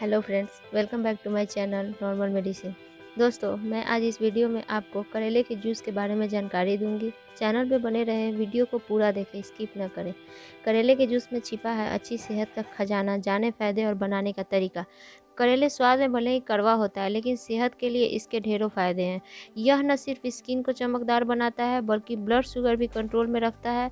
hello friends welcome back to my channel normal medicine दोस्तों मैं आज इस वीडियो में आपको करेले के जूस के बारे में जानकारी दूंगी चैनल पे बने रहें वीडियो को पूरा देखें स्किप ना करें करेले के जूस में छिपा है अच्छी सेहत का खजाना जाने फ़ायदे और बनाने का तरीका करेले स्वाद में भले ही कड़वा होता है लेकिन सेहत के लिए इसके ढेरों फायदे हैं यह न सिर्फ स्किन को चमकदार बनाता है बल्कि ब्लड शुगर भी कंट्रोल में रखता है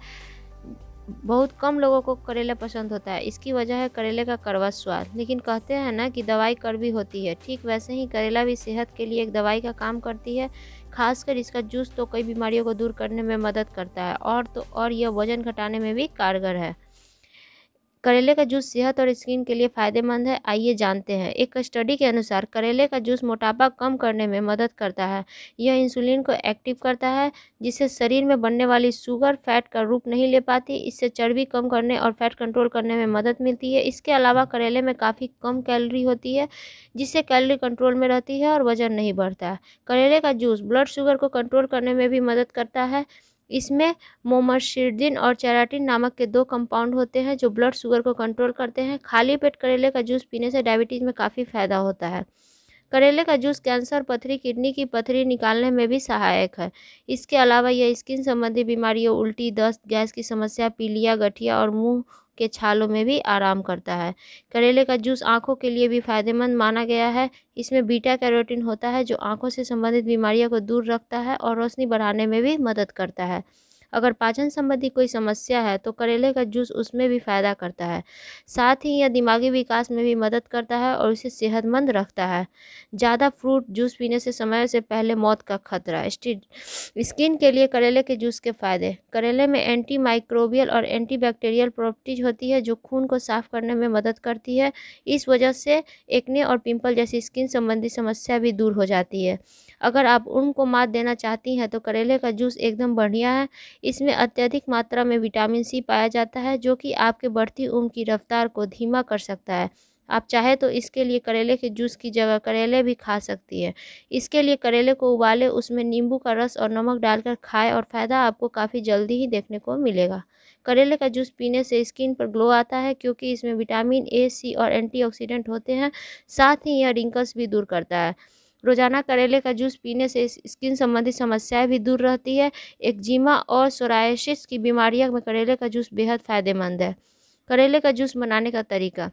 बहुत कम लोगों को करेला पसंद होता है इसकी वजह है करेले का कड़वा स्वाद लेकिन कहते हैं ना कि दवाई कड़वी होती है ठीक वैसे ही करेला भी सेहत के लिए एक दवाई का काम करती है खासकर इसका जूस तो कई बीमारियों को दूर करने में मदद करता है और तो और यह वज़न घटाने में भी कारगर है करेले का जूस सेहत और स्किन के लिए फायदेमंद है आइए जानते हैं एक स्टडी के अनुसार करेले का जूस मोटापा कम करने में मदद करता है यह इंसुलिन को एक्टिव करता है जिससे शरीर में बनने वाली शुगर फैट का रूप नहीं ले पाती इससे चर्बी कम करने और फैट कंट्रोल करने में मदद मिलती है इसके अलावा करेले में काफ़ी कम कैलोरी होती है जिससे कैलोरी कंट्रोल में रहती है और वजन नहीं बढ़ता है करेले का जूस ब्लड शुगर को कंट्रोल करने में भी मदद करता है इसमें मोमर्शिडिन और चैराटिन नामक के दो कंपाउंड होते हैं जो ब्लड शुगर को कंट्रोल करते हैं खाली पेट करेले का जूस पीने से डायबिटीज़ में काफ़ी फ़ायदा होता है करेले का जूस कैंसर पथरी किडनी की पथरी निकालने में भी सहायक है इसके अलावा यह स्किन संबंधी बीमारियों उल्टी दस्त गैस की समस्या पीलिया गठिया और मुंह के छालों में भी आराम करता है करेले का जूस आँखों के लिए भी फ़ायदेमंद माना गया है इसमें बीटा कैरोटीन होता है जो आँखों से संबंधित बीमारियों को दूर रखता है और रोशनी बढ़ाने में भी मदद करता है अगर पाचन संबंधी कोई समस्या है तो करेले का जूस उसमें भी फ़ायदा करता है साथ ही यह दिमागी विकास में भी मदद करता है और इसे सेहतमंद रखता है ज़्यादा फ्रूट जूस पीने से समय से पहले मौत का खतरा स्किन के लिए करेले के जूस के फ़ायदे करेले में एंटी माइक्रोबियल और एंटी बैक्टेरियल प्रॉपर्टीज होती है जो खून को साफ करने में मदद करती है इस वजह से एकने और पिंपल जैसी स्किन संबंधी समस्या भी दूर हो जाती है अगर आप को मात देना चाहती हैं तो करेले का जूस एकदम बढ़िया है इसमें अत्यधिक मात्रा में विटामिन सी पाया जाता है जो कि आपके बढ़ती उम्र की रफ्तार को धीमा कर सकता है आप चाहे तो इसके लिए करेले के जूस की जगह करेले भी खा सकती है इसके लिए करेले को उबाले उसमें नींबू का रस और नमक डालकर खाएं और फ़ायदा आपको काफ़ी जल्दी ही देखने को मिलेगा करेले का जूस पीने से स्किन पर ग्लो आता है क्योंकि इसमें विटामिन ए सी और एंटीऑक्सीडेंट होते हैं साथ ही यह रिंकल्स भी दूर करता है रोज़ाना करेले का जूस पीने से स्किन संबंधी समस्याएं भी दूर रहती है एक्जिमा और सोरायसिस की बीमारियों में करेले का जूस बेहद फ़ायदेमंद है करेले का जूस बनाने का तरीका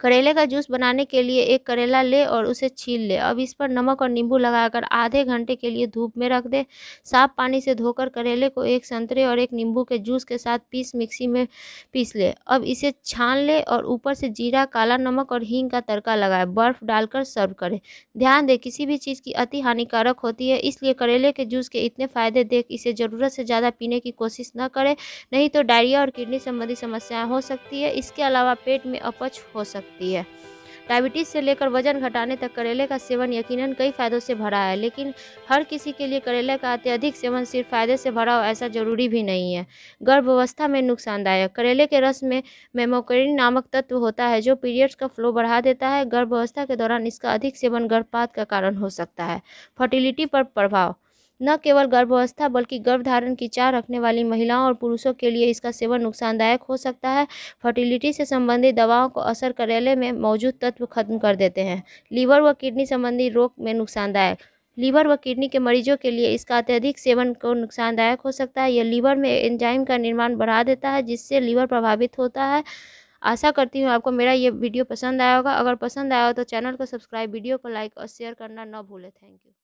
करेले का जूस बनाने के लिए एक करेला ले और उसे छील ले अब इस पर नमक और नींबू लगाकर आधे घंटे के लिए धूप में रख दे साफ पानी से धोकर करेले को एक संतरे और एक नींबू के जूस के साथ पीस मिक्सी में पीस ले अब इसे छान ले और ऊपर से जीरा काला नमक और हींग का तड़का लगाए बर्फ़ डालकर सर्व करें ध्यान दें किसी भी चीज़ की अति हानिकारक होती है इसलिए करेले के जूस के इतने फ़ायदे देख इसे ज़रूरत से ज़्यादा पीने की कोशिश न करें नहीं तो डायरिया और किडनी संबंधी समस्याएँ हो सकती है इसके अलावा पेट में अपच हो सकती सकती है डायबिटीज़ से लेकर वजन घटाने तक करेले का सेवन यकीनन कई फ़ायदों से भरा है लेकिन हर किसी के लिए करेले का अत्यधिक सेवन सिर्फ फायदे से भरा हो ऐसा ज़रूरी भी नहीं है गर्भावस्था में नुकसानदायक करेले के रस में मेमोकरिन नामक तत्व होता है जो पीरियड्स का फ्लो बढ़ा देता है गर्भावस्था के दौरान इसका अधिक सेवन गर्भपात का कारण हो सकता है फर्टिलिटी पर प्रभाव न केवल गर्भावस्था बल्कि गर्भधारण की चाह रखने वाली महिलाओं और पुरुषों के लिए इसका सेवन नुकसानदायक हो सकता है फर्टिलिटी से संबंधित दवाओं को असर करेले में मौजूद तत्व खत्म कर देते हैं लीवर व किडनी संबंधी रोग में नुकसानदायक लीवर व किडनी के मरीजों के लिए इसका अत्यधिक सेवन को नुकसानदायक हो सकता है यह लीवर में एंजाइम का निर्माण बढ़ा देता है जिससे लीवर प्रभावित होता है आशा करती हूँ आपको मेरा ये वीडियो पसंद आया होगा अगर पसंद आया हो तो चैनल को सब्सक्राइब वीडियो को लाइक और शेयर करना न भूलें थैंक यू